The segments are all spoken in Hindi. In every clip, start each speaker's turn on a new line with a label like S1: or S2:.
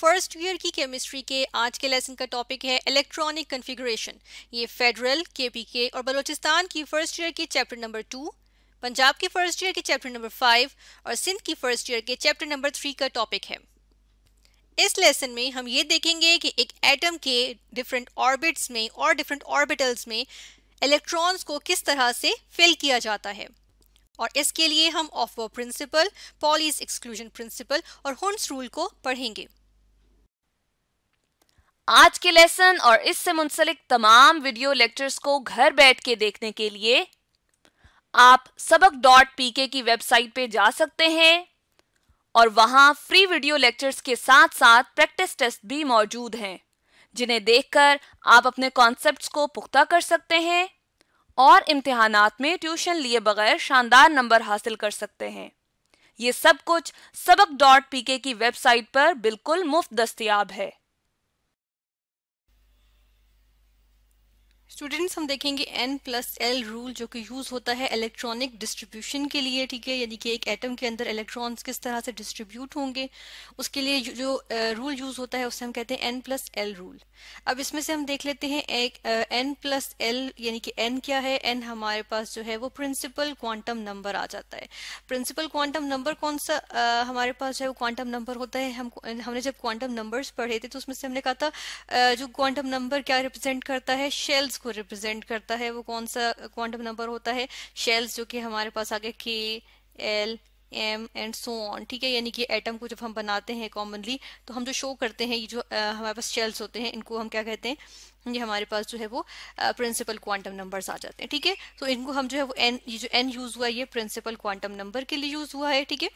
S1: फर्स्ट ईयर की
S2: केमिस्ट्री के आज के लेसन का टॉपिक है इलेक्ट्रॉनिक कन्फिग्रेशन ये फेडरल के और बलूचिस्तान की फर्स्ट ईयर के चैप्टर नंबर टू पंजाब के फर्स्ट ईयर के चैप्टर नंबर फाइव और सिंध की फर्स्ट ईयर के चैप्टर नंबर थ्री का टॉपिक है इस लेसन में हम ये देखेंगे कि एक एटम के डिफरेंट ऑर्बिट्स में और डिफरेंट ऑर्बिटल्स में इलेक्ट्रॉन्स को किस तरह से फिल किया जाता है और इसके लिए हम Aufbau principle Pauli's
S1: exclusion principle और हुंस रूल को पढ़ेंगे आज के लेसन और इससे मुंसलिक तमाम वीडियो लेक्चर्स को घर बैठ के देखने के लिए आप सबक डॉट पी के की वेबसाइट पे जा सकते हैं और वहां फ्री वीडियो लेक्चर्स के साथ साथ प्रैक्टिस टेस्ट भी मौजूद हैं जिन्हें देखकर आप अपने कॉन्सेप्ट्स को पुख्ता कर सकते हैं और इम्तहानात में ट्यूशन लिए बगैर शानदार नंबर हासिल कर सकते हैं ये सब कुछ सबक डॉट पी के की वेबसाइट पर बिल्कुल मुफ्त दस्तियाब है स्टूडेंट्स हम देखेंगे एन प्लस एल रूल
S2: जो कि यूज होता है इलेक्ट्रॉनिक डिस्ट्रीब्यूशन के लिए ठीक है यानी कि एक एटम के अंदर इलेक्ट्रॉन्स किस तरह से डिस्ट्रीब्यूट होंगे उसके लिए जो रूल यूज होता है उससे हम कहते हैं एन प्लस एल रूल अब इसमें से हम देख लेते हैं एक एन प्लस एल यानी कि एन क्या है एन हमारे पास जो है वो प्रिंसिपल क्वांटम नंबर आ जाता है प्रिंसिपल क्वांटम नंबर कौन सा आ, हमारे पास जो है वो क्वांटम नंबर होता है हम हमने जब क्वांटम नंबर्स पढ़े थे तो उसमें से हमने कहा था जो क्वांटम नंबर क्या रिप्रेजेंट करता है शेल्स को रिप्रेजेंट करता है वो कौन सा क्वांटम नंबर होता है शेल्स जो कि हमारे पास आगे के L M and so on ठीक है यानी कि एटम को जब हम बनाते हैं कॉमनली तो हम जो शो करते हैं ये जो आ, हमारे पास शेल्स होते हैं इनको हम क्या कहते हैं ये हमारे पास जो है वो प्रिंसिपल क्वांटम नंबर्स आ जाते हैं ठीक है तो इनको हम जो है वो एन ये जो एन यूज हुआ है ये प्रिंसिपल क्वांटम नंबर के लिए यूज हुआ है ठीक है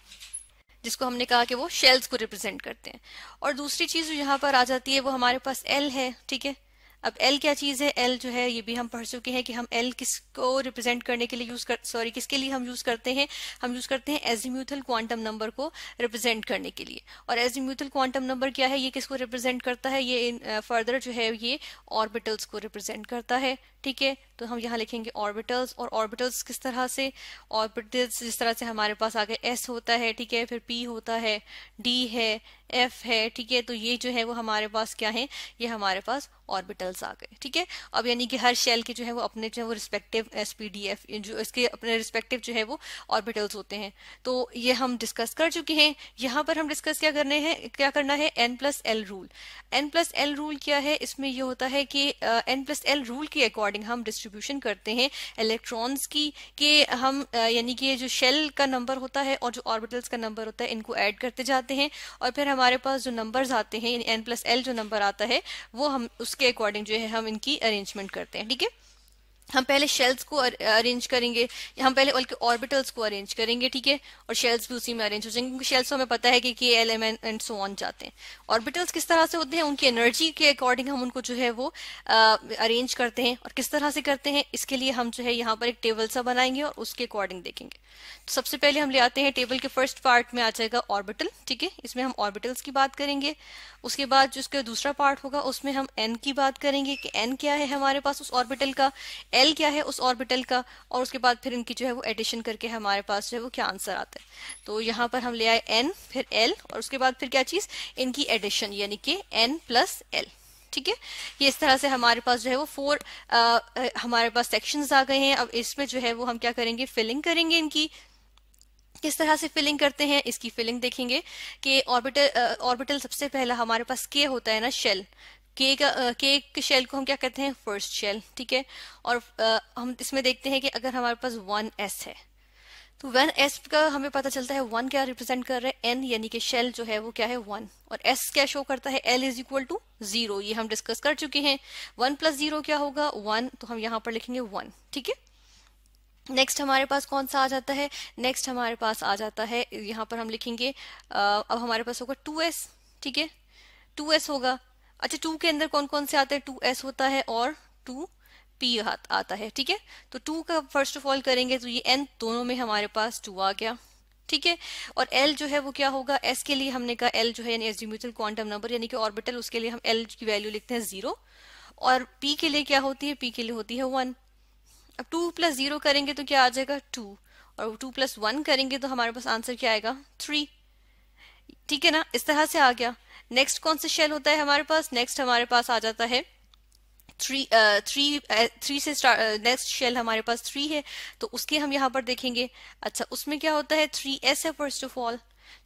S2: जिसको हमने कहा कि वो शेल्स को रिप्रेजेंट करते हैं और दूसरी चीज जो यहाँ पर आ जाती है वो हमारे पास एल है ठीक है अब एल क्या चीज़ है एल जो है ये भी हम पढ़ चुके हैं कि हम एल किसको रिप्रेजेंट करने के लिए यूज़ कर सॉरी किसके लिए हम यूज़ करते हैं हम यूज़ करते हैं एजिम्यूथल क्वांटम नंबर को रिप्रेजेंट करने के लिए और एजिम्यूथल क्वांटम नंबर क्या है ये किसको रिप्रेजेंट करता है ये फर्दर uh, जो है ये ऑर्बिटल्स को रिप्रेजेंट करता है ठीक है तो हम यहाँ लिखेंगे ऑर्बिटल्स और ऑर्बिटल्स किस तरह से ऑर्बिटल्स जिस तरह से हमारे पास आगे एस होता है ठीक है फिर पी होता है डी है एफ है ठीक है तो ये जो है वो हमारे पास क्या है ये हमारे पास ऑर्बिटल्स आ गए ठीक है अब यानी कि हर शेल के जो है वो अपने जो है वो respective S P D F जो इसके अपने रिस्पेक्टिव जो है वो ऑर्बिटल्स होते हैं तो ये हम डिस्कस कर चुके हैं यहाँ पर हम डिस्कस क्या करने हैं क्या करना है N plus L rule N plus L rule क्या है इसमें ये होता है कि एन प्लस एल रूल के अकॉर्डिंग अकॉर्डिंग हम डिस्ट्रीब्यूशन करते हैं इलेक्ट्रॉन्स की के हम यानी कि जो शेल का नंबर होता है और जो ऑर्बिटल्स का नंबर होता है इनको ऐड करते जाते हैं और फिर हमारे पास जो नंबर्स आते हैं एन प्लस एल जो नंबर आता है वो हम उसके अकॉर्डिंग जो है हम इनकी अरेंजमेंट करते हैं ठीक है हम पहले शेल्स को अरेंज करेंगे हम पहले बल्कि ऑर्बिटल्स को अरेंज करेंगे ठीक है और शेल्स भी उसी में अरेंज हो जाएंगे क्योंकि शेल्स हमें पता है कि K L M N and so on जाते हैं ऑर्बिटल्स किस तरह से होते हैं उनकी एनर्जी के अकॉर्डिंग हम उनको जो है वो अरेंज करते हैं और किस तरह से करते हैं इसके लिए हम जो है यहाँ पर एक टेबल सा बनाएंगे और उसके अकॉर्डिंग देखेंगे तो सबसे पहले हम ले आते हैं टेबल के फर्स्ट पार्ट में आ जाएगा ऑर्बिटल ठीक है इसमें हम ऑर्बिटल्स की बात करेंगे उसके बाद जो उसका दूसरा पार्ट होगा उसमें हम एन की बात करेंगे कि एन क्या है हमारे पास उस ऑर्बिटल का एल क्या है उस ऑर्बिटल का और उसके बाद फिर इनकी जो है वो एडिशन करके हमारे पास जो है वो क्या आंसर आता है तो यहाँ पर हम ले आए एन फिर एल और उसके बाद फिर क्या चीज़ इनकी एडिशन यानी कि एन प्लस एल ठीक है ये इस तरह से हमारे पास जो है वो फोर आ, हमारे पास सेक्शंस आ गए हैं अब इसमें जो है वो हम क्या करेंगे फिलिंग करेंगे इनकी किस तरह से फिलिंग करते हैं इसकी फिलिंग देखेंगे कि ऑर्बिटल ऑर्बिटल सबसे पहला हमारे पास के होता है ना शेल के का के शेल को हम क्या कहते हैं फर्स्ट शेल ठीक है और आ, हम इसमें देखते हैं कि अगर हमारे पास वन एस है तो वन एस का हमें पता चलता है वन क्या रिप्रेजेंट कर रहा है एन यानी कि शेल जो है वो क्या है वन और एस क्या शो करता है L is equal to zero ये हम डिस्कस कर चुके हैं वन प्लस जीरो क्या होगा वन तो हम यहाँ पर लिखेंगे वन ठीक है नेक्स्ट हमारे पास कौन सा आ जाता है नेक्स्ट हमारे पास आ जाता है यहाँ पर हम लिखेंगे अब हमारे पास होगा टू एस ठीक है टू एस होगा अच्छा टू के अंदर कौन कौन से आते हैं टू एस होता है और टू पी आता है ठीक है तो टू का फर्स्ट ऑफ ऑल करेंगे तो ये एन दोनों में हमारे पास टू आ गया ठीक है और एल जो है वो क्या होगा एस के लिए हमने कहा एल जो है यानी एस्टिम्यूटल क्वांटम नंबर यानी कि ऑर्बिटल उसके लिए हम एल की वैल्यू लिखते हैं जीरो और पी के लिए क्या होती है पी के लिए होती है वन अब टू प्लस जीरो करेंगे तो क्या आ जाएगा टू और टू प्लस वन करेंगे तो हमारे पास आंसर क्या आएगा थ्री ठीक है ना इस तरह से आ गया नेक्स्ट कौन सा शेल होता है हमारे पास नेक्स्ट हमारे पास आ जाता है थ्री थ्री थ्री से नेक्स्ट शेल uh, हमारे पास थ्री है तो उसके हम यहाँ पर देखेंगे अच्छा उसमें क्या होता है थ्री एस है first of all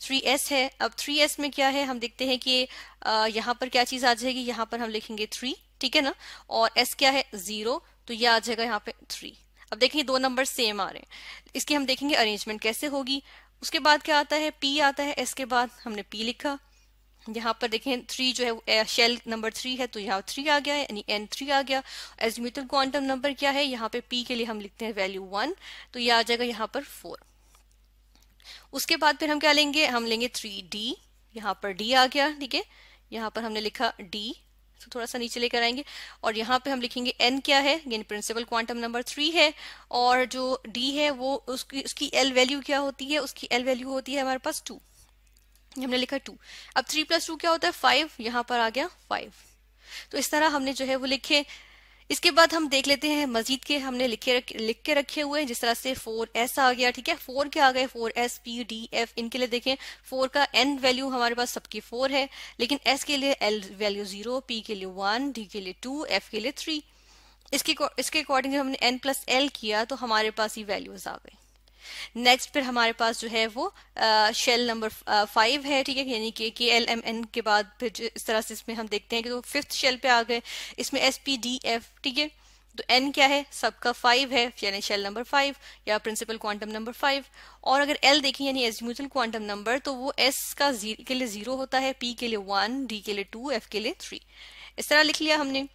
S2: three S है अब थ्री एस में क्या है हम देखते हैं कि uh, यहाँ पर क्या चीज आ जाएगी यहाँ पर हम लिखेंगे थ्री ठीक है ना और एस क्या है जीरो तो ये आ जाएगा यहाँ पे थ्री अब देखिए दो नंबर सेम आ रहे हैं इसके हम देखेंगे अरेंजमेंट कैसे होगी उसके बाद क्या आता है पी आता है एस के बाद हमने पी लिखा यहाँ पर देखें थ्री जो है शेल नंबर थ्री है तो यहाँ थ्री आ गया है यानी एन थ्री आ गया एजमिटल क्वांटम नंबर क्या है यहाँ पे पी के लिए हम लिखते हैं वैल्यू वन तो ये आ जाएगा यहाँ पर फोर उसके बाद फिर हम क्या लेंगे हम लेंगे थ्री डी यहाँ पर डी आ गया ठीक है यहाँ पर हमने लिखा डी तो थोड़ा सा नीचे लेकर आएंगे और यहाँ पे हम लिखेंगे एन क्या है यानी प्रिंसिपल क्वांटम नंबर थ्री है और जो डी है वो उसकी उसकी एल वैल्यू क्या होती है उसकी एल वैल्यू होती है हमारे पास टू हमने लिखा टू अब थ्री प्लस टू क्या होता है फाइव यहां पर आ गया फाइव तो इस तरह हमने जो है वो लिखे इसके बाद हम देख लेते हैं मजीद के हमने लिखे रख, लिख के रखे हुए जिस तरह से फोर एस आ गया ठीक है फोर के आ गए four S P D F इनके लिए देखें फोर का एन वैल्यू हमारे पास सबकी फोर है लेकिन एस के लिए एल वैल्यू जीरो पी के लिए वन डी के लिए टू एफ के लिए थ्री इसके इसके अकॉर्डिंग हमने एन प्लस एल किया तो हमारे पास ये वैल्यूज आ गए नेक्स्ट फिर हमारे पास जो है वो शेल नंबर फाइव है ठीक है यानी कि के एल एम एन के बाद फिर इस तरह से इसमें हम देखते हैं कि फिफ्थ शेल पे आ गए इसमें एस पी डी एफ ठीक है तो एन क्या है सबका फाइव है यानी शेल नंबर फाइव या प्रिंसिपल क्वांटम नंबर फाइव और अगर एल देखें यानी म्यूचुअल क्वांटम नंबर तो वो एस का के लिए जीरो होता है पी के लिए वन डी के लिए टू एफ के लिए थ्री इस तरह लिख लिया हमने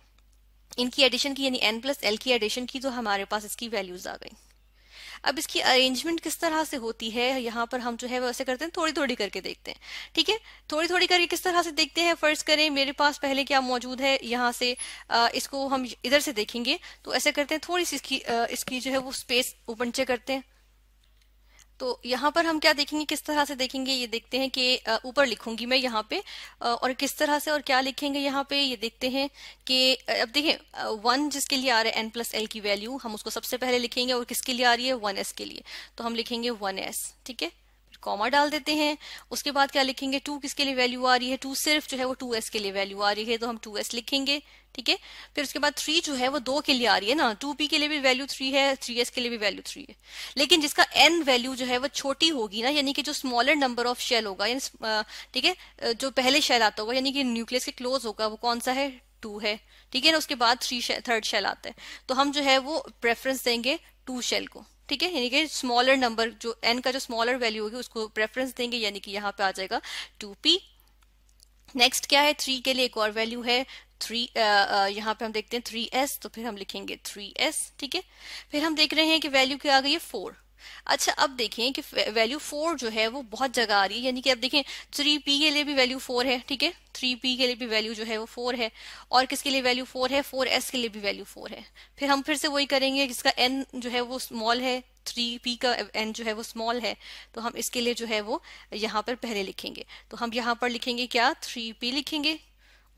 S2: इनकी एडिशन की यानी एन प्लस एल की एडिशन की तो हमारे पास इसकी वैल्यूज आ गई अब इसकी अरेंजमेंट किस तरह से होती है यहाँ पर हम जो है वो ऐसे करते हैं थोड़ी थोड़ी करके देखते हैं ठीक है थोड़ी थोड़ी करके किस तरह से देखते हैं फर्ज करें मेरे पास पहले क्या मौजूद है यहाँ से इसको हम इधर से देखेंगे तो ऐसे करते हैं थोड़ी सी इसकी इसकी जो है वो स्पेस ओपन चेक करते हैं तो यहाँ पर हम क्या देखेंगे किस तरह से देखेंगे ये देखते हैं कि ऊपर लिखूंगी मैं यहाँ पे और किस तरह से और क्या लिखेंगे यहाँ पे ये देखते हैं कि अब देखिए वन जिसके लिए आ रहा है एन प्लस एल की वैल्यू हम उसको सबसे पहले लिखेंगे और किसके लिए आ रही है वन एस के लिए तो हम लिखेंगे वन एस ठीक है कॉमा डाल देते हैं उसके बाद क्या लिखेंगे टू किसके लिए वैल्यू आ रही है टू सिर्फ जो है वो टू एस के लिए वैल्यू आ रही है तो हम टू एस लिखेंगे ठीक है फिर उसके बाद थ्री जो है वो दो के लिए आ रही है ना टू पी के लिए भी वैल्यू थ्री है थ्री एस के लिए भी वैल्यू थ्री है लेकिन जिसका एन वैल्यू जो है वो छोटी होगी ना यानी कि जो स्मॉलर नंबर ऑफ शेल होगा ठीक है जो पहले शेल आता होगा यानी कि न्यूक्लियस के क्लोज होगा वो कौन सा है टू है ठीक है ना उसके बाद थ्री थर्ड शेल आता है तो हम जो है वो प्रेफरेंस देंगे टू शेल को ठीक है यानी कि स्मॉलर नंबर जो एन का जो स्मॉलर वैल्यू होगी उसको प्रेफरेंस देंगे यानी कि यहाँ पे आ जाएगा टू पी नेक्स्ट क्या है थ्री के लिए एक और वैल्यू है थ्री uh, uh, यहाँ पे हम देखते हैं थ्री एस तो फिर हम लिखेंगे थ्री एस ठीक है फिर हम देख रहे हैं कि वैल्यू क्या आ गई है फोर अच्छा अब देखें कि वैल्यू फोर जो है वो बहुत जगह आ रही है यानी कि अब देखें थ्री पी के लिए भी वैल्यू फोर है ठीक है थ्री पी के लिए भी वैल्यू जो है वो फोर है और किसके लिए वैल्यू फोर है फोर एस के लिए भी वैल्यू फोर है फिर हम फिर से वही करेंगे जिसका एन जो है वो स्मॉल है थ्री पी का एन जो है वो स्मॉल है तो हम इसके लिए जो है वो यहाँ पर पहले लिखेंगे तो हम यहाँ पर लिखेंगे क्या थ्री पी लिखेंगे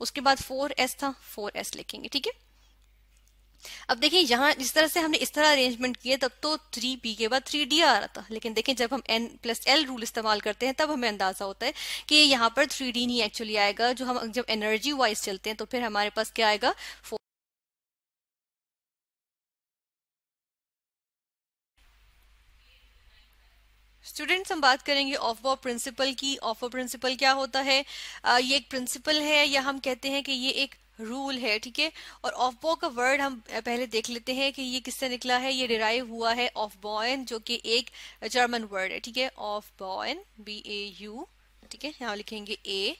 S2: उसके बाद फोर एस था फोर एस लिखेंगे ठीक है अब देखिए यहाँ जिस तरह से हमने इस तरह अरेंजमेंट किए तब तो थ्री पी के बाद थ्री डी आ रहा था लेकिन देखें जब हम एन प्लस एल रूल इस्तेमाल करते हैं तब हमें अंदाजा होता है कि यहाँ पर थ्री डी नहीं एक्चुअली आएगा जो हम जब एनर्जी वाइज चलते हैं तो फिर हमारे पास
S1: क्या आएगा फोर स्टूडेंट्स हम बात करेंगे ऑफ वॉर प्रिंसिपल की
S2: ऑफ वॉर प्रिंसिपल क्या होता है आ, ये एक प्रिंसिपल है या हम कहते हैं कि ये एक रूल है ठीक है और ऑफ बॉ का वर्ड हम पहले देख लेते हैं कि ये किससे निकला है ये डिराइव हुआ है ऑफ बॉयन जो कि एक जर्मन वर्ड है ठीक है Aufbau B A U ठीक है यहाँ लिखेंगे ए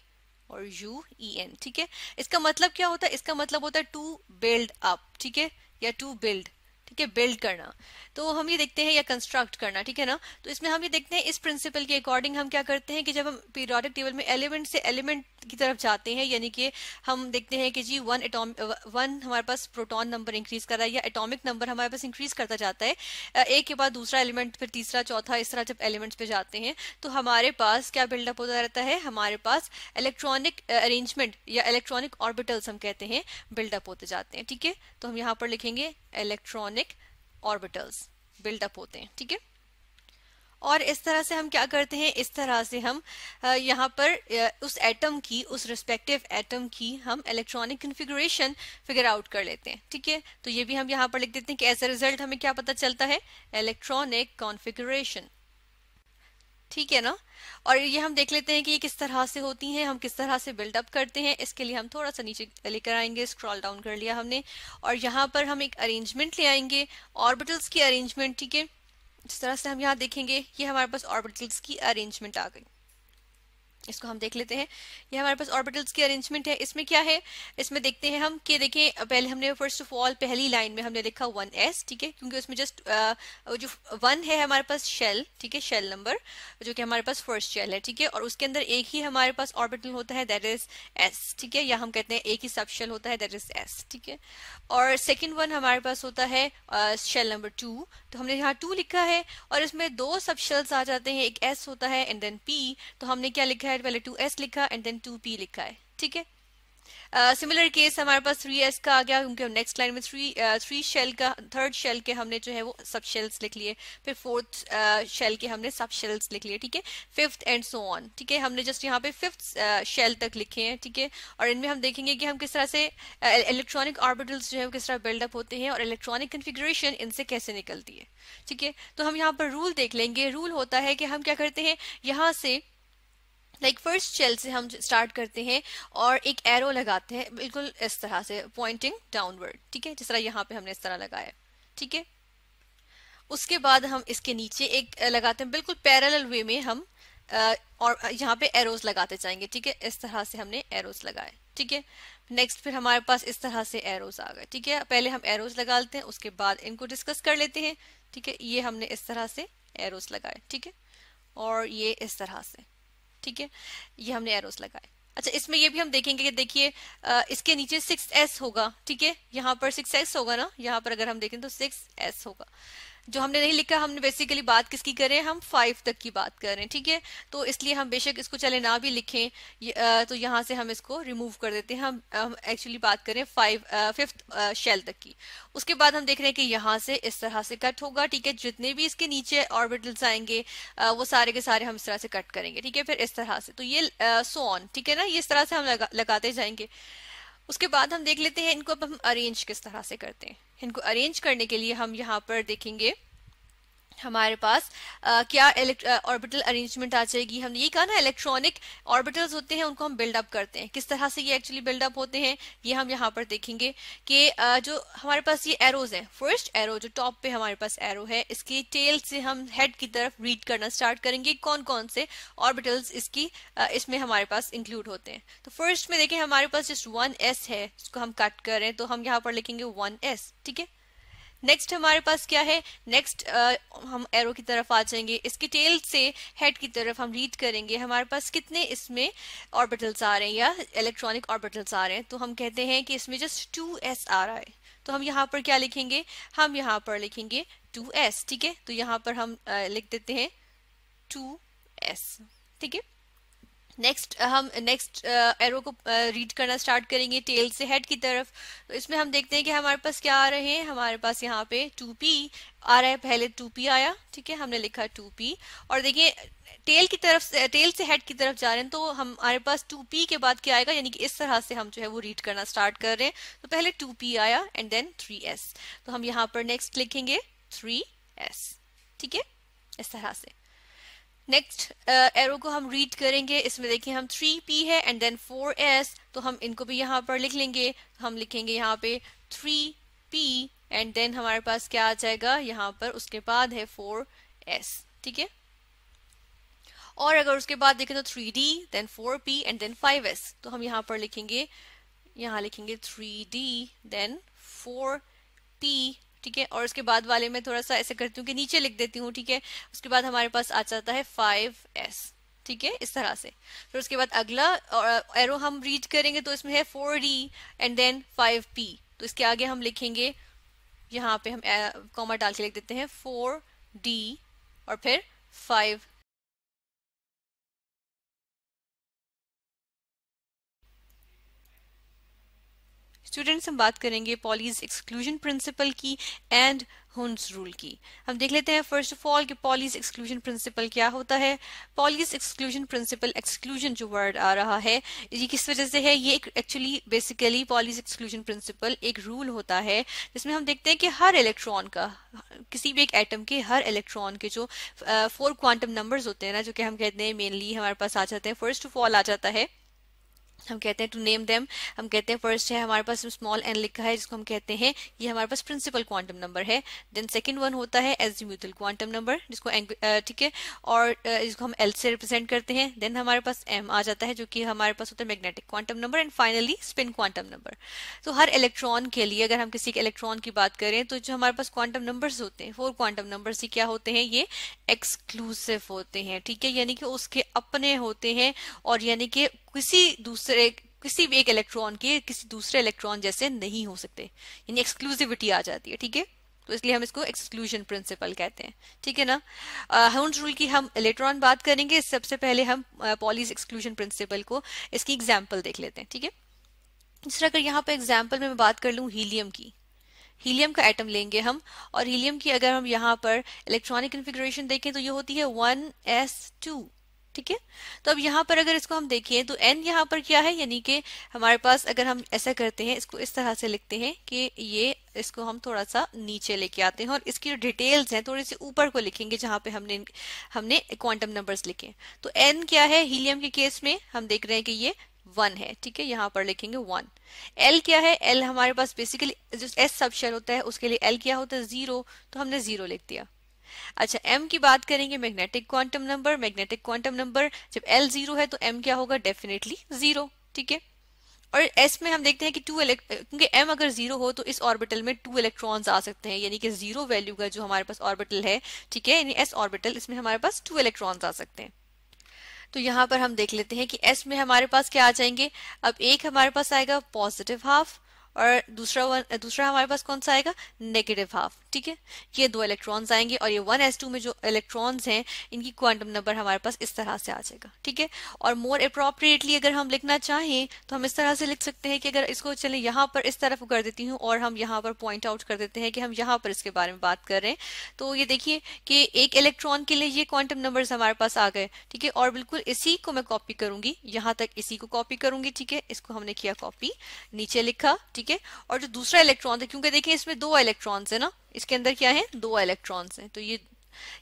S2: और यू ई एन ठीक है इसका मतलब क्या होता है इसका मतलब होता है टू बिल्ड अप ठीक है या टू बिल्ड ठीक है बिल्ड करना तो हम ये देखते हैं या कंस्ट्रक्ट करना ठीक है ना तो इसमें हम ये देखते हैं इस प्रिंसिपल के अकॉर्डिंग हम क्या करते हैं कि जब हम पीरियोडिक टेबल में एलिमेंट से एलिमेंट की तरफ जाते हैं यानी कि हम देखते हैं कि जी वन एटॉम वन हमारे पास प्रोटॉन नंबर इंक्रीज कर रहा है या एटॉमिक नंबर हमारे पास इंक्रीज करता जाता है एक के बाद दूसरा एलिमेंट फिर तीसरा चौथा इस तरह जब एलिमेंट्स पे जाते हैं तो हमारे पास क्या बिल्डअप होता रहता है हमारे पास इलेक्ट्रॉनिक अरेंजमेंट या इलेक्ट्रॉनिक ऑर्बिटल्स हम कहते हैं बिल्डअप होते जाते हैं ठीक है तो हम यहाँ पर लिखेंगे इलेक्ट्रॉनिक हार्मोनिक ऑर्बिटल्स बिल्डअप होते हैं ठीक है और इस तरह से हम क्या करते हैं इस तरह से हम यहाँ पर उस एटम की उस रिस्पेक्टिव एटम की हम इलेक्ट्रॉनिक कन्फिग्रेशन फिगर आउट कर लेते हैं ठीक है तो ये भी हम यहाँ पर लिख देते हैं कि एज ए रिजल्ट हमें क्या पता चलता है इलेक्ट्रॉनिक कॉन्फिग्रेशन ठीक है ना और ये हम देख लेते हैं कि ये किस तरह से होती हैं हम किस तरह से बिल्डअप करते हैं इसके लिए हम थोड़ा सा नीचे लेकर आएंगे स्क्रॉल डाउन कर लिया हमने और यहाँ पर हम एक अरेंजमेंट ले आएंगे ऑर्बिटल्स की अरेंजमेंट ठीक है जिस तरह से हम यहाँ देखेंगे ये हमारे पास ऑर्बिटल्स की अरेंजमेंट आ गई इसको हम देख लेते हैं ये हमारे पास ऑर्बिटल्स की अरेंजमेंट है इसमें क्या है इसमें देखते हैं हम कि देखिए पहले हमने फर्स्ट ऑफ ऑल पहली लाइन में हमने लिखा वन एस ठीक है क्योंकि उसमें जस्ट जो वन है हमारे पास शेल ठीक है शेल नंबर जो कि हमारे पास फर्स्ट शेल है ठीक है और उसके अंदर एक ही हमारे पास ऑर्बिटल होता है दैट इज एस ठीक है या हम कहते हैं एक ही सब शेल होता है दैट इज एस ठीक है और सेकेंड वन हमारे पास होता है शेल नंबर टू तो हमने यहाँ टू लिखा है और इसमें दो सब शेल्स आ जाते हैं एक एस होता है एंड देन पी तो हमने क्या लिखा है साइड पहले टू एस लिखा एंड देन टू पी लिखा है ठीक है सिमिलर uh, केस हमारे पास थ्री एस का आ गया क्योंकि नेक्स्ट लाइन में थ्री थ्री शेल का थर्ड शेल के हमने जो है वो सब शेल्स लिख लिए फिर फोर्थ शेल uh, के हमने सब शेल्स लिख लिए ठीक है फिफ्थ एंड सो ऑन ठीक है हमने जस्ट यहाँ पे फिफ्थ शेल uh, तक लिखे हैं ठीक है और इनमें हम देखेंगे कि हम किस तरह से इलेक्ट्रॉनिक ऑर्बिटल्स जो है किस तरह बिल्डअप होते हैं और इलेक्ट्रॉनिक कन्फिग्रेशन इनसे कैसे निकलती है ठीक है तो हम यहाँ पर रूल देख लेंगे रूल होता है कि हम क्या करते हैं यहाँ से लाइक फर्स्ट शेल से हम स्टार्ट करते हैं और एक एरो लगाते हैं बिल्कुल इस तरह से पॉइंटिंग डाउनवर्ड ठीक है जिस तरह यहाँ पे हमने इस तरह लगाया ठीक है उसके बाद हम इसके नीचे एक लगाते हैं बिल्कुल पैरेलल वे में हम और यहाँ पे एरोज लगाते जाएंगे ठीक है इस तरह से हमने एरोज लगाए ठीक है नेक्स्ट फिर हमारे पास इस तरह से एरोज आ गए ठीक है पहले हम एरोज लगा लेते हैं उसके बाद इनको डिस्कस कर लेते हैं ठीक है ये हमने इस तरह से एरोज लगाए ठीक है और ये इस तरह से ठीक है ये हमने एरोस लगाए अच्छा इसमें ये भी हम देखेंगे कि देखिए इसके नीचे सिक्स एस होगा ठीक है यहाँ पर सिक्स एस होगा ना यहाँ पर अगर हम देखें तो सिक्स एस होगा जो हमने नहीं लिखा हमने बेसिकली बात किसकी करें हम फाइव तक की बात करें ठीक है तो इसलिए हम बेशक इसको चले ना भी लिखें तो यहाँ से हम इसको रिमूव कर देते हैं हम, एक्चुअली बात करें फाइव फिफ्थ शेल तक की उसके बाद हम देख रहे हैं कि यहाँ से इस तरह से कट होगा ठीक है जितने भी इसके नीचे ऑर्बिटल्स आएंगे वो सारे के सारे हम इस तरह से कट करेंगे ठीक है फिर इस तरह से तो ये सोन ठीक है ना ये इस तरह से हम लगा, लगाते जाएंगे उसके बाद हम देख लेते हैं इनको अब हम अरेंज किस तरह से करते हैं इनको अरेंज करने के लिए हम यहाँ पर देखेंगे हमारे पास आ, क्या ऑर्बिटल अरेंजमेंट आ जाएगी हमने ये कहा ना इलेक्ट्रॉनिक ऑर्बिटल्स होते हैं उनको हम बिल्डअप करते हैं किस तरह से ये एक्चुअली बिल्डअप होते हैं ये हम यहाँ पर देखेंगे कि जो हमारे पास ये एरोज हैं फर्स्ट एरो जो टॉप पे हमारे पास एरो है इसकी टेल से हम हेड की तरफ रीड करना स्टार्ट करेंगे कौन कौन से ऑर्बिटल्स इसकी इसमें हमारे पास इंक्लूड होते हैं तो फर्स्ट में देखें हमारे पास जस्ट वन एस है इसको हम कट करें तो हम यहाँ पर लिखेंगे वन एस ठीक है नेक्स्ट हमारे पास क्या है नेक्स्ट हम एरो की तरफ आ जाएंगे इसकी टेल से हेड की तरफ हम रीड करेंगे हमारे पास कितने इसमें ऑर्बिटल्स आ रहे हैं या इलेक्ट्रॉनिक ऑर्बिटल्स आ रहे हैं तो हम कहते हैं कि इसमें जस्ट टू एस आ रहा है तो हम यहाँ पर क्या लिखेंगे हम यहाँ पर लिखेंगे टू एस ठीक है तो यहाँ पर हम लिख देते हैं टू एस ठीक है नेक्स्ट uh, हम नेक्स्ट एरो uh, को रीड uh, करना स्टार्ट करेंगे टेल से हेड की तरफ तो इसमें हम देखते हैं कि हमारे पास क्या आ रहे हैं हमारे पास यहाँ पे टू पी आ रहा है पहले टू पी आया ठीक है हमने लिखा टू पी और देखिए टेल की तरफ से टेल से हेड की तरफ जा रहे हैं तो हमारे पास टू पी के बाद क्या आएगा यानी कि इस तरह से हम जो है वो रीड करना स्टार्ट कर रहे हैं तो पहले टू पी आया एंड देन थ्री एस तो हम यहाँ पर नेक्स्ट लिखेंगे थ्री एस ठीक है इस तरह से नेक्स्ट एरो uh, को हम रीड करेंगे इसमें देखिए हम थ्री पी है एंड देन फोर एस तो हम इनको भी यहाँ पर लिख लेंगे तो हम लिखेंगे यहाँ पे थ्री पी एंड देन हमारे पास क्या आ जाएगा यहाँ पर उसके बाद है फोर एस ठीक है और अगर उसके बाद देखें तो three D then four P and then five S तो हम यहाँ पर लिखेंगे यहाँ लिखेंगे three D then four P ठीक है और उसके बाद वाले में थोड़ा सा ऐसे करती हूँ कि नीचे लिख देती हूँ ठीक है उसके बाद हमारे पास आ जाता है फाइव एस ठीक है इस तरह से फिर तो उसके बाद अगला एरो uh, हम रीड करेंगे तो इसमें है four D and then five P तो इसके आगे हम लिखेंगे यहाँ पे हम कॉमा uh, डाल के लिख देते हैं फोर
S1: डी और फिर फाइव स्टूडेंट्स
S2: हम बात करेंगे पॉलीज एक्सक्लूजन प्रिंसिपल की एंड हुंस रूल की हम देख लेते हैं फर्स्ट ऑफ ऑल कि पॉलीज एक्सक्लूजन प्रिंसिपल क्या होता है पॉलीज एक्सक्लूजन प्रिंसिपल एक्सक्लूजन जो वर्ड आ रहा है ये किस वजह से है ये actually basically Pauli's exclusion principle एक रूल होता है जिसमें हम देखते हैं कि हर इलेक्ट्रॉन का किसी भी एक एटम के हर इलेक्ट्रॉन के जो फोर क्वांटम नंबर्स होते हैं ना जो कि हम कहते हैं मेनली हमारे पास आ जाते हैं फर्स्ट ऑफ ऑल आ जाता है हम कहते हैं टू नेम देम हम कहते हैं फर्स्ट है हमारे पास स्मॉल एन लिखा है जिसको हम कहते हैं ये हमारे पास प्रिंसिपल क्वांटम नंबर है देन सेकंड वन होता है एस म्यूचुअल क्वांटम नंबर जिसको ठीक है और इसको हम एल से रिप्रेजेंट करते हैं देन हमारे पास एम आ जाता है जो कि हमारे पास होता है magnetic quantum number and finally spin quantum number तो हर इलेक्ट्रॉन के लिए अगर हम किसी के इलेक्ट्रॉन की बात करें तो जो हमारे पास क्वांटम नंबर्स होते हैं फोर क्वांटम नंबर्स ही क्या होते हैं ये एक्सक्लूसिव होते हैं ठीक है यानी कि उसके अपने होते हैं और यानी कि किसी दूसरे दूसरे किसी भी एक इलेक्ट्रॉन के किसी दूसरे इलेक्ट्रॉन जैसे नहीं हो सकते यानी एक्सक्लूसिविटी आ जाती है ठीक है तो इसलिए हम इसको एक्सक्लूजन प्रिंसिपल कहते हैं ठीक है ना हाउंड रूल की हम इलेक्ट्रॉन बात करेंगे सबसे पहले हम पॉलीज एक्सक्लूजन प्रिंसिपल को इसकी एग्जाम्पल देख लेते हैं ठीक है दूसरा अगर यहाँ पर एग्जाम्पल में मैं बात कर लूँ हीलियम की हीलियम का एटम लेंगे हम और हीलियम की अगर हम यहाँ पर इलेक्ट्रॉनिक कन्फिग्रेशन देखें तो ये होती है वन एस टू ठीक है तो अब यहाँ पर अगर इसको हम देखें तो एन यहाँ पर क्या है यानी कि हमारे पास अगर हम ऐसा करते हैं इसको इस तरह से लिखते हैं कि ये इसको हम थोड़ा सा नीचे लेके आते हैं और इसकी जो डिटेल्स हैं थोड़े से ऊपर को लिखेंगे जहाँ पे हमने हमने क्वांटम नंबर्स लिखे तो एन क्या है हीलियम के केस में हम देख रहे हैं कि ये वन है ठीक है यहाँ पर लिखेंगे वन एल क्या है एल हमारे पास बेसिकली जो एस सबशेल होता है उसके लिए एल क्या होता है जीरो तो हमने जीरो लिख दिया अच्छा एम की बात करेंगे magnetic quantum number magnetic quantum number जब एल जीरो है तो एम क्या होगा डेफिनेटली जीरो ठीक है और एस में हम देखते हैं कि टू क्योंकि एम अगर जीरो हो तो इस ऑर्बिटल में टू इलेक्ट्रॉन्स आ सकते हैं यानी कि जीरो वैल्यू का जो हमारे पास ऑर्बिटल है ठीक है यानी एस ऑर्बिटल इसमें हमारे पास टू इलेक्ट्रॉन्स आ सकते हैं तो यहां पर हम देख लेते हैं कि एस में हमारे पास क्या आ जाएंगे अब एक हमारे पास आएगा पॉजिटिव हाफ और दूसरा दूसरा हमारे पास कौन सा आएगा नेगेटिव हाफ ठीक है ये दो इलेक्ट्रॉन्स आएंगे और ये वन एस टू में जो इलेक्ट्रॉन्स हैं इनकी क्वांटम नंबर हमारे पास इस तरह से आ जाएगा ठीक है और मोर अप्रोप्रिएटली अगर हम लिखना चाहें तो हम इस तरह से लिख सकते हैं कि अगर इसको चले यहाँ पर इस तरफ कर देती हूँ और हम यहाँ पर पॉइंट आउट कर देते हैं कि हम यहाँ पर इसके बारे में बात कर रहे हैं तो ये देखिए कि एक इलेक्ट्रॉन के लिए ये क्वांटम नंबर हमारे पास आ गए ठीक है और बिल्कुल इसी को मैं कॉपी करूंगी यहाँ तक इसी को कॉपी करूंगी ठीक है इसको हमने किया कॉपी नीचे लिखा ठीक है और जो दूसरा इलेक्ट्रॉन था क्योंकि देखिए इसमें दो इलेक्ट्रॉन्स है ना इसके अंदर क्या है दो इलेक्ट्रॉन्स हैं तो ये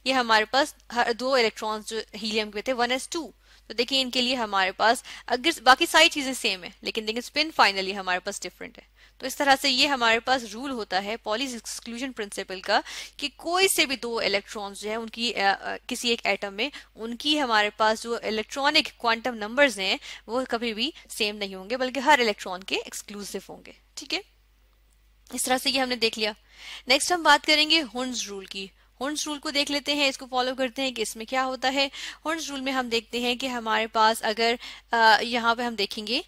S2: ये हमारे पास हर दो इलेक्ट्रॉन्स जो हीलियम के थे वन एस टू तो देखिए इनके लिए हमारे पास अगर बाकी सारी चीजें सेम है लेकिन देखिए स्पिन फाइनली हमारे पास डिफरेंट है तो इस तरह से ये हमारे पास रूल होता है पॉलिस एक्सक्लूजन प्रिंसिपल का कि कोई से भी दो इलेक्ट्रॉन्स जो है उनकी आ, आ, किसी एक एटम में उनकी हमारे पास जो इलेक्ट्रॉनिक क्वांटम नंबर्स हैं वो कभी भी सेम नहीं होंगे बल्कि हर इलेक्ट्रॉन के एक्सक्लूसिव होंगे ठीक है इस तरह से ये हमने देख लिया नेक्स्ट हम बात करेंगे हुंस रूल की हुंस रूल को देख लेते हैं इसको फॉलो करते हैं कि इसमें क्या होता है हुंस रूल में हम देखते हैं कि हमारे पास अगर यहाँ पे हम देखेंगे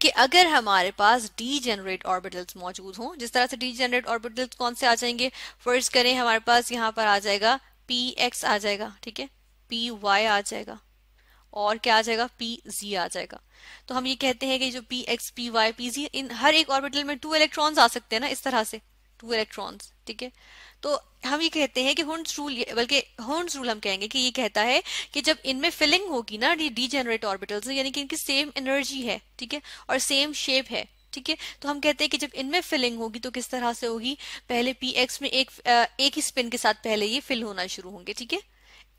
S2: कि अगर हमारे पास डी जनरेट ऑर्बिटल्स मौजूद हों जिस तरह से डी जनरेट ऑर्बिटल्स कौन से आ जाएंगे फर्स्ट करें हमारे पास यहाँ पर आ जाएगा पी एक्स आ जाएगा ठीक है पी वाई आ जाएगा और क्या आ जाएगा पी जी आ जाएगा तो हम ये कहते हैं कि जो P X P Y P Z इन हर एक ऑर्बिटल में टू इलेक्ट्रॉन्स आ सकते हैं ना इस तरह से टू इलेक्ट्रॉन्स ठीक है तो हम ये कहते हैं कि हॉर्न्स रूल बल्कि हॉर्न्स रूल हम कहेंगे कि ये कहता है कि जब इनमें फिलिंग होगी ना ये डीजेनरेट ऑर्बिटल्स यानी कि इनकी सेम एनर्जी है ठीक है और सेम शेप है ठीक है तो हम कहते हैं कि जब इनमें फिलिंग होगी तो किस तरह से होगी पहले पी एक्स में एक एक ही स्पिन के साथ पहले ये फिल होना शुरू होंगे ठीक है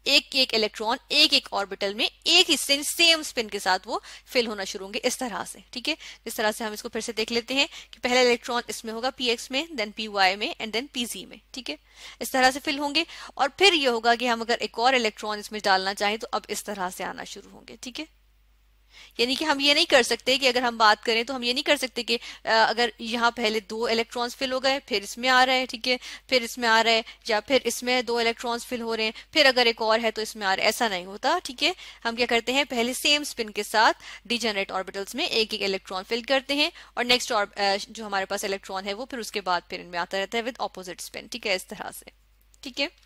S2: एक एक इलेक्ट्रॉन एक एक ऑर्बिटल में एक ही सेम सेम स्पिन के साथ वो फिल होना शुरू होंगे इस तरह से ठीक है इस तरह से हम इसको फिर से देख लेते हैं कि पहला इलेक्ट्रॉन इसमें होगा पी एक्स में देन पी वाई में एंड देन पी जी में ठीक है इस तरह से फिल होंगे और फिर ये होगा कि हम अगर एक और इलेक्ट्रॉन इसमें डालना चाहें तो अब इस तरह से आना शुरू होंगे ठीक है यानी कि हम ये नहीं कर सकते कि अगर हम बात करें तो हम ये नहीं कर सकते कि अगर यहाँ पहले दो इलेक्ट्रॉन्स फिल हो गए फिर इसमें आ रहा है ठीक है फिर इसमें आ रहा है या फिर इसमें दो इलेक्ट्रॉन्स फिल हो रहे हैं फिर अगर एक और है तो इसमें आ रहा है ऐसा नहीं होता ठीक है हम क्या करते हैं पहले सेम स्पिन के साथ डिजेनरेट ऑर्बिटल्स में एक एक इलेक्ट्रॉन फिल करते हैं और नेक्स्ट जो हमारे पास इलेक्ट्रॉन है वो फिर उसके बाद फिर इनमें आता रहता है विद ऑपोजिट स्पिन ठीक है इस तरह से ठीक है